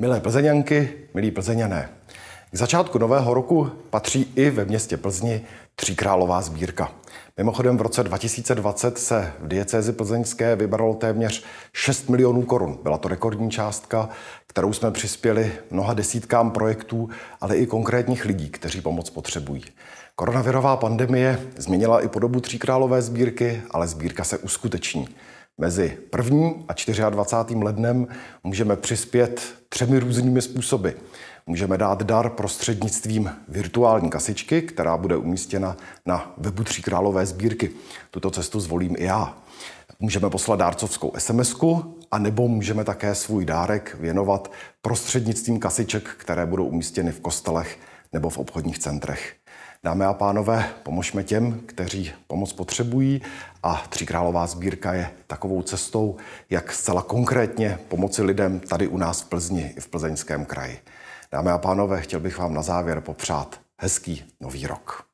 Milé plzeňanky, milí plzeňané, k začátku nového roku patří i ve městě Plzni tříkrálová sbírka. Mimochodem v roce 2020 se v diecézi plzeňské vybralo téměř 6 milionů korun. Byla to rekordní částka, kterou jsme přispěli mnoha desítkám projektů, ale i konkrétních lidí, kteří pomoc potřebují. Koronavirová pandemie změnila i podobu tříkrálové sbírky, ale sbírka se uskuteční. Mezi 1. a 24. lednem můžeme přispět třemi různými způsoby. Můžeme dát dar prostřednictvím virtuální kasičky, která bude umístěna na webu Tří králové sbírky. Tuto cestu zvolím i já. Můžeme poslat dárcovskou sms a nebo můžeme také svůj dárek věnovat prostřednictvím kasiček, které budou umístěny v kostelech nebo v obchodních centrech. Dámy a pánové, pomožme těm, kteří pomoc potřebují a Tříkrálová sbírka je takovou cestou, jak zcela konkrétně pomoci lidem tady u nás v Plzni i v plzeňském kraji. Dámy a pánové, chtěl bych vám na závěr popřát hezký nový rok.